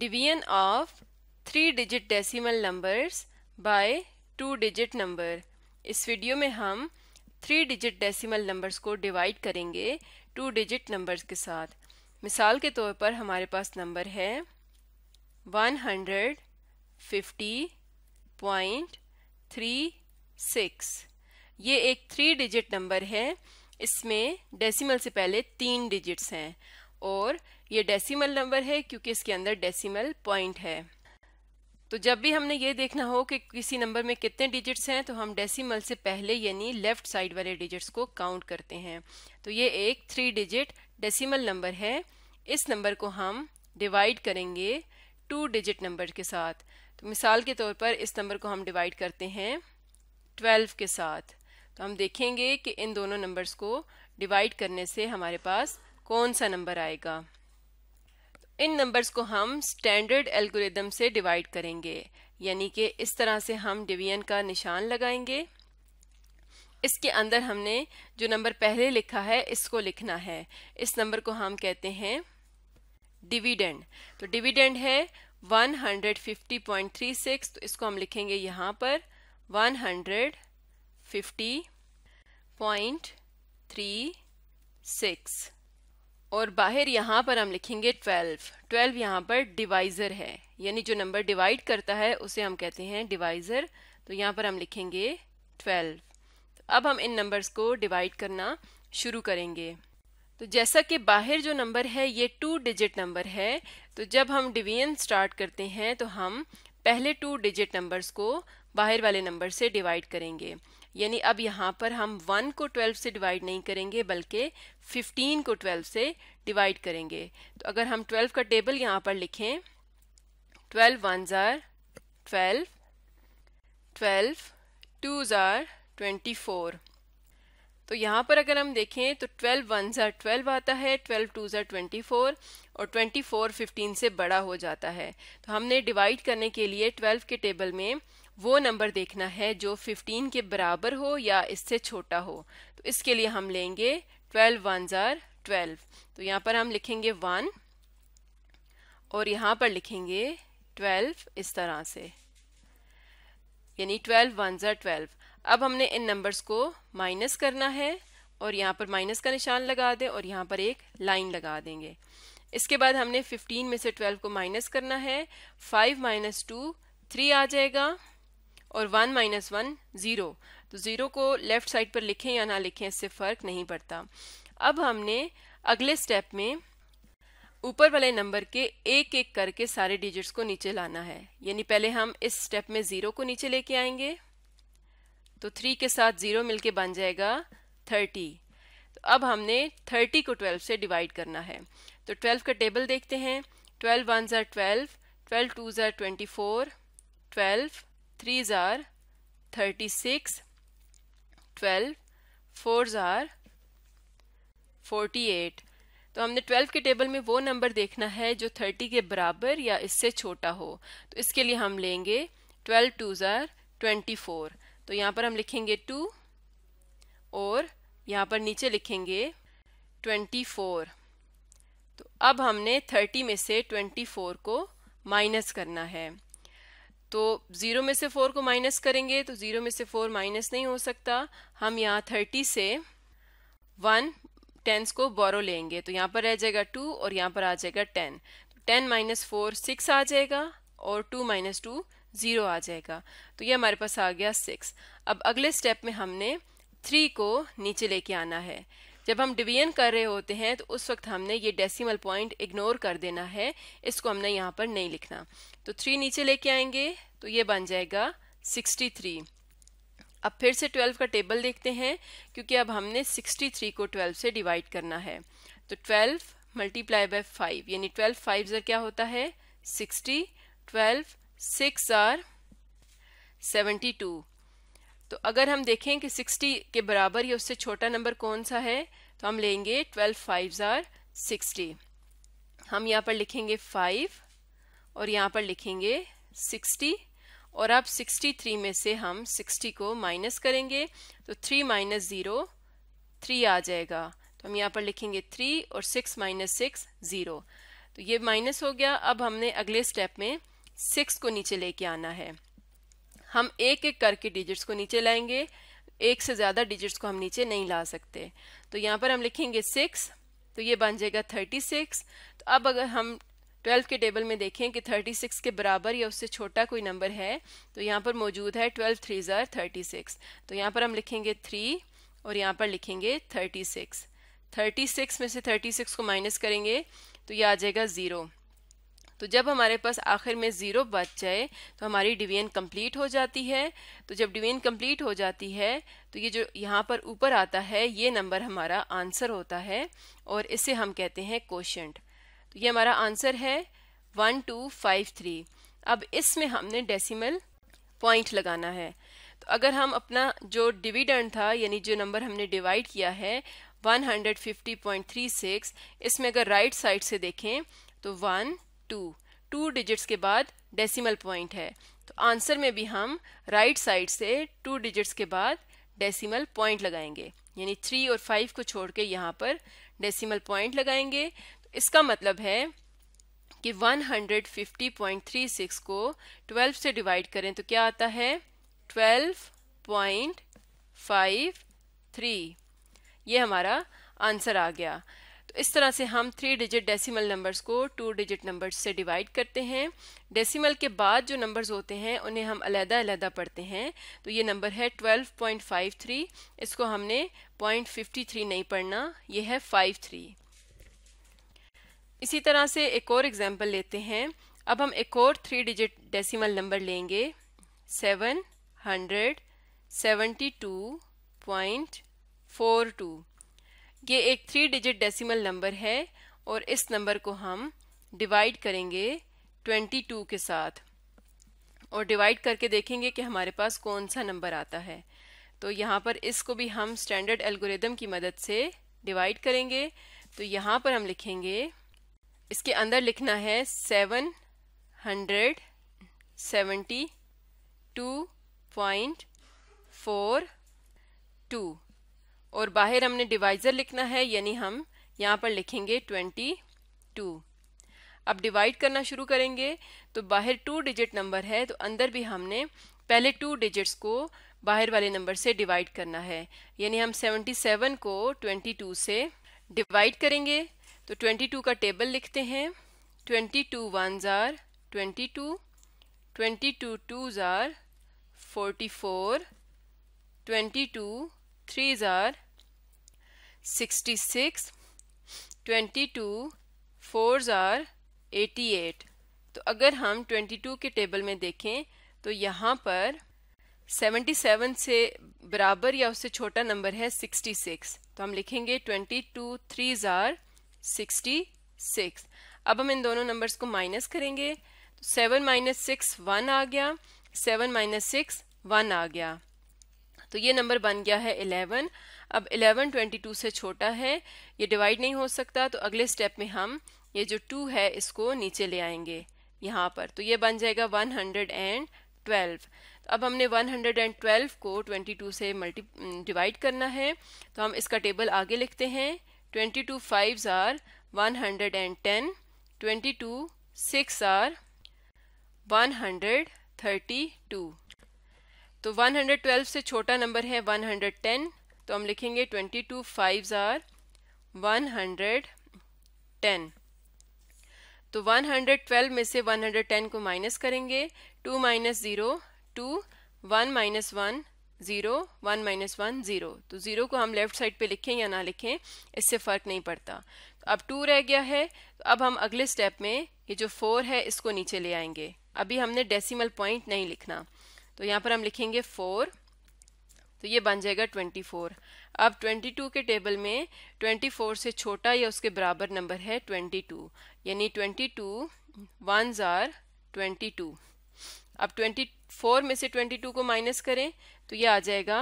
division of three digit decimal numbers by two digit number इस video में हम three digit decimal numbers को divide करेंगे two digit numbers के साथ मिसाल के तौर पर हमारे पास नंबर है one hundred fifty point three six ये एक थ्री डिजिट नंबर है इसमें डेसिमल से पहले तीन डिजिट्स हैं और ये डेसिमल नंबर है क्योंकि इसके अंदर डेसिमल पॉइंट है तो जब भी हमने ये देखना हो कि किसी नंबर में कितने डिजिट्स हैं तो हम डेसिमल से पहले यानी लेफ्ट साइड वाले डिजिट्स को काउंट करते हैं तो ये एक थ्री डिजिट डेसिमल नंबर है इस नंबर को हम डिवाइड करेंगे टू डिजिट नंबर के साथ तो मिसाल के तौर पर इस नंबर को हम डिवाइड करते हैं ट्वेल्व के साथ तो हम देखेंगे कि इन दोनों नंबर्स को डिवाइड करने से हमारे पास कौन सा नंबर आएगा इन नंबर्स को हम स्टैंडर्ड एल्गोरिदम से डिवाइड करेंगे यानी कि इस तरह से हम डिवीजन का निशान लगाएंगे इसके अंदर हमने जो नंबर पहले लिखा है इसको लिखना है इस नंबर को हम कहते हैं डिविडेंड तो डिविडेंड है 150.36 तो इसको हम लिखेंगे यहाँ पर 150.36 और बाहर यहाँ पर हम लिखेंगे ट्वेल्व ट्वेल्व यहाँ पर डिवाइज़र है यानी जो नंबर डिवाइड करता है उसे हम कहते हैं डिवाइज़र तो यहाँ पर हम लिखेंगे ट्वेल्व तो अब हम इन नंबर्स को डिवाइड करना शुरू करेंगे तो जैसा कि बाहर जो नंबर है ये टू डिजिट नंबर है तो जब हम डिवीजन स्टार्ट करते हैं तो हम पहले टू डिजिट नंबर्स को बाहर वाले नंबर से डिवाइड करेंगे यानी अब यहाँ पर हम 1 को 12 से डिवाइड नहीं करेंगे बल्कि 15 को 12 से डिवाइड करेंगे तो अगर हम 12 का टेबल यहाँ पर लिखें 12 one are twelve twelve two are twenty four तो यहाँ पर अगर हम देखें तो ट्वेल्व वन ज़ार ट्वेल्व आता है twelve two are twenty four और ट्वेंटी फोर फिफ्टीन से बड़ा हो जाता है तो हमने डिवाइड करने के लिए ट्वेल्व के टेबल में वो नंबर देखना है जो 15 के बराबर हो या इससे छोटा हो तो इसके लिए हम लेंगे 12 वन ज़ार ट्वेल्व तो यहाँ पर हम लिखेंगे वन और यहाँ पर लिखेंगे ट्वेल्व इस तरह से यानी ट्वेल्व वन ज़ार ट्वेल्व अब हमने इन नंबर्स को माइनस करना है और यहाँ पर माइनस का निशान लगा दें और यहाँ पर एक लाइन लगा देंगे इसके बाद हमने 15 में से 12 को माइनस करना है 5 माइनस टू थ्री आ जाएगा और वन माइनस वन ज़ीरो तो ज़ीरो को लेफ़्ट साइड पर लिखें या ना लिखें इससे फ़र्क नहीं पड़ता अब हमने अगले स्टेप में ऊपर वाले नंबर के एक एक करके सारे डिजिट्स को नीचे लाना है यानी पहले हम इस स्टेप में ज़ीरो को नीचे लेके आएंगे तो थ्री के साथ ज़ीरो मिलके बन जाएगा थर्टी तो अब हमने थर्टी को ट्वेल्व से डिवाइड करना है तो ट्वेल्व का टेबल देखते हैं twelve one are twelve twelve two are twenty four twelve are thirty six twelve fours are eight तो हमने 12 के टेबल में वो नंबर देखना है जो 30 के बराबर या इससे छोटा हो तो इसके लिए हम लेंगे 12 टू ज़ार ट्वेंटी तो यहाँ पर हम लिखेंगे टू और यहाँ पर नीचे लिखेंगे 24 तो अब हमने 30 में से 24 को माइनस करना है तो ज़ीरो में से फोर को माइनस करेंगे तो ज़ीरो में से फोर माइनस नहीं हो सकता हम यहाँ थर्टी से वन टेंस को बोरो लेंगे तो यहाँ पर रह जाएगा टू और यहाँ पर आ जाएगा ten ten minus four six आ जाएगा और टू माइनस टू ज़ीरो आ जाएगा तो ये हमारे पास आ गया सिक्स अब अगले स्टेप में हमने थ्री को नीचे लेके आना है जब हम डिवीजन कर रहे होते हैं तो उस वक्त हमने ये डेसिमल पॉइंट इग्नोर कर देना है इसको हमने यहाँ पर नहीं लिखना तो थ्री नीचे लेके आएंगे तो ये बन जाएगा सिक्सटी थ्री अब फिर से ट्वेल्व का टेबल देखते हैं क्योंकि अब हमने सिक्सटी थ्री को ट्वेल्व से डिवाइड करना है तो ट्वेल्व मल्टीप्लाई बाय फाइव यानी ट्वेल्व फाइव ज़र क्या होता है sixty twelve six are seventy two तो अगर हम देखें कि 60 के बराबर या उससे छोटा नंबर कौन सा है तो हम लेंगे 12 फाइव आर 60 हम यहाँ पर लिखेंगे 5 और यहाँ पर लिखेंगे 60 और अब 63 में से हम 60 को माइनस करेंगे तो 3 माइनस ज़ीरो थ्री आ जाएगा तो हम यहाँ पर लिखेंगे थ्री और सिक्स माइनस सिक्स ज़ीरो तो ये माइनस हो गया अब हमने अगले स्टेप में सिक्स को नीचे लेके आना है हम एक एक करके डिजिट्स को नीचे लाएंगे एक से ज़्यादा डिजिट्स को हम नीचे नहीं ला सकते तो यहाँ पर हम लिखेंगे सिक्स तो ये बन जाएगा थर्टी सिक्स तो अब अगर हम ट्वेल्व के टेबल में देखें कि थर्टी सिक्स के बराबर या उससे छोटा कोई नंबर है तो यहाँ पर मौजूद है twelve three are thirty six तो यहाँ पर हम लिखेंगे थ्री और यहाँ पर लिखेंगे थर्टी सिक्स थर्टी सिक्स में से थर्टी सिक्स को माइनस करेंगे तो ये आ जाएगा ज़ीरो तो जब हमारे पास आखिर में ज़ीरो बच जाए तो हमारी डिवीजन कंप्लीट हो जाती है तो जब डिवीजन कंप्लीट हो जाती है तो ये जो यहाँ पर ऊपर आता है ये नंबर हमारा आंसर होता है और इसे हम कहते हैं कोशेंट तो ये हमारा आंसर है वन टू फाइव थ्री अब इसमें हमने डेसीमल पॉइंट लगाना है तो अगर हम अपना जो डिविडेंड था यानी जो नंबर हमने डिवाइड किया है 150.36 इसमें अगर राइट right साइड से देखें तो वन टू टू डिजिट्स के बाद डेसिमल पॉइंट है तो आंसर में भी हम राइट right साइड से टू डिजिट्स के बाद डेसिमल पॉइंट लगाएंगे यानी थ्री और फाइव को छोड़ के यहाँ पर डेसिमल पॉइंट लगाएंगे तो इसका मतलब है कि 150.36 को 12 से डिवाइड करें तो क्या आता है 12.53 ये हमारा आंसर आ गया तो इस तरह से हम थ्री डिजिट डेसिमल नंबर्स को टू डिजिट नंबर्स से डिवाइड करते हैं डेसिमल के बाद जो नंबर्स होते हैं उन्हें हम अलहदा अलहदा पढ़ते हैं तो ये नंबर है 12.53 इसको हमने पॉइंट नहीं पढ़ना ये है 53 इसी तरह से एक और एग्जाम्पल लेते हैं अब हम एक और थ्री डिजिट डेसिमल नंबर लेंगे seven hundred seventy two point four two ये एक थ्री डिजिट डेसिमल नंबर है और इस नंबर को हम डिवाइड करेंगे ट्वेंटी टू के साथ और डिवाइड करके देखेंगे कि हमारे पास कौन सा नंबर आता है तो यहाँ पर इसको भी हम स्टैंडर्ड एल्गोरिदम की मदद से डिवाइड करेंगे तो यहाँ पर हम लिखेंगे इसके अंदर लिखना है seven hundred seventy two point four two और बाहर हमने डिवाइज़र लिखना है यानी हम यहाँ पर लिखेंगे ट्वेंटी टू अब डिवाइड करना शुरू करेंगे तो बाहर टू डिजिट नंबर है तो अंदर भी हमने पहले टू डिजिट्स को बाहर वाले नंबर से डिवाइड करना है यानी हम 77 को 22 से डिवाइड करेंगे तो 22 का टेबल लिखते हैं 22 two one are twenty two twenty two two are forty four twenty two threes are 66, 22, fours are 88 तो अगर हम 22 के टेबल में देखें तो यहाँ पर 77 से बराबर या उससे छोटा नंबर है 66 तो हम लिखेंगे 22 टू are आर सिक्सटी अब हम इन दोनों नंबर्स को माइनस करेंगे तो 7 माइनस सिक्स वन आ गया 7 माइनस सिक्स वन आ गया तो ये नंबर बन गया है इलेवन अब इलेवन ट्वेंटी टू से छोटा है ये डिवाइड नहीं हो सकता तो अगले स्टेप में हम ये जो टू है इसको नीचे ले आएंगे यहाँ पर तो ये बन जाएगा वन हंड्रेड एंड ट्वेल्व तो अब हमने वन हंड्रेड एंड ट्वेल्व को ट्वेंटी टू से मल्टी डिवाइड करना है तो हम इसका टेबल आगे लिखते हैं twenty two fives are one hundred and ten twenty two six are one hundred thirty two तो 112 से छोटा नंबर है 110 तो हम लिखेंगे 22 टू फाइव आर 110 तो 112 में से 110 को माइनस करेंगे 2 minus zero two one minus one zero one minus one zero तो ज़ीरो को हम लेफ़्ट साइड पे लिखें या ना लिखें इससे फ़र्क नहीं पड़ता अब टू रह गया है तो अब हम अगले स्टेप में ये जो फोर है इसको नीचे ले आएंगे अभी हमने डेसिमल पॉइंट नहीं लिखना तो यहाँ पर हम लिखेंगे फोर तो ये बन जाएगा ट्वेंटी फोर अब ट्वेंटी टू के टेबल में ट्वेंटी फोर से छोटा या उसके बराबर नंबर है ट्वेंटी टू यानी twenty two one are twenty two अब ट्वेंटी फोर में से ट्वेंटी टू को माइनस करें तो ये आ जाएगा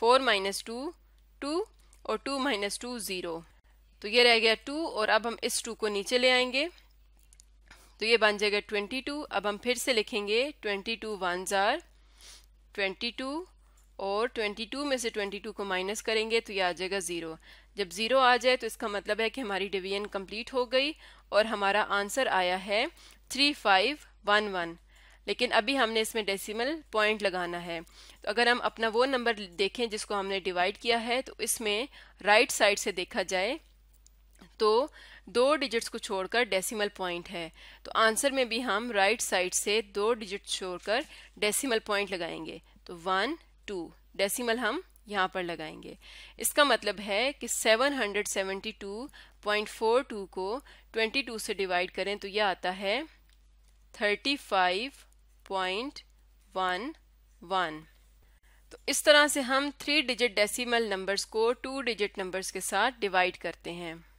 फोर माइनस टू टू और टू माइनस टू ज़ीरो तो ये रह गया टू और अब हम इस टू को नीचे ले आएंगे तो ये बन जाएगा ट्वेंटी टू अब हम फिर से लिखेंगे twenty two one are twenty two और ट्वेंटी टू में से ट्वेंटी टू को माइनस करेंगे तो ये आ जाएगा ज़ीरो जब ज़ीरो आ जाए तो इसका मतलब है कि हमारी डिवीजन कंप्लीट हो गई और हमारा आंसर आया है थ्री फाइव वन वन लेकिन अभी हमने इसमें डेसिमल पॉइंट लगाना है तो अगर हम अपना वो नंबर देखें जिसको हमने डिवाइड किया है तो इसमें राइट right साइड से देखा जाए तो दो डिजिट्स को छोड़कर डेसिमल पॉइंट है तो आंसर में भी हम राइट right साइड से दो डिजिट छोड़कर डेसिमल पॉइंट लगाएंगे तो वन टू डेसिमल हम यहाँ पर लगाएंगे इसका मतलब है कि 772.42 को 22 से डिवाइड करें तो यह आता है 35.11 तो इस तरह से हम थ्री डिजिट डेसिमल नंबर्स को टू डिजिट नंबर्स के साथ डिवाइड करते हैं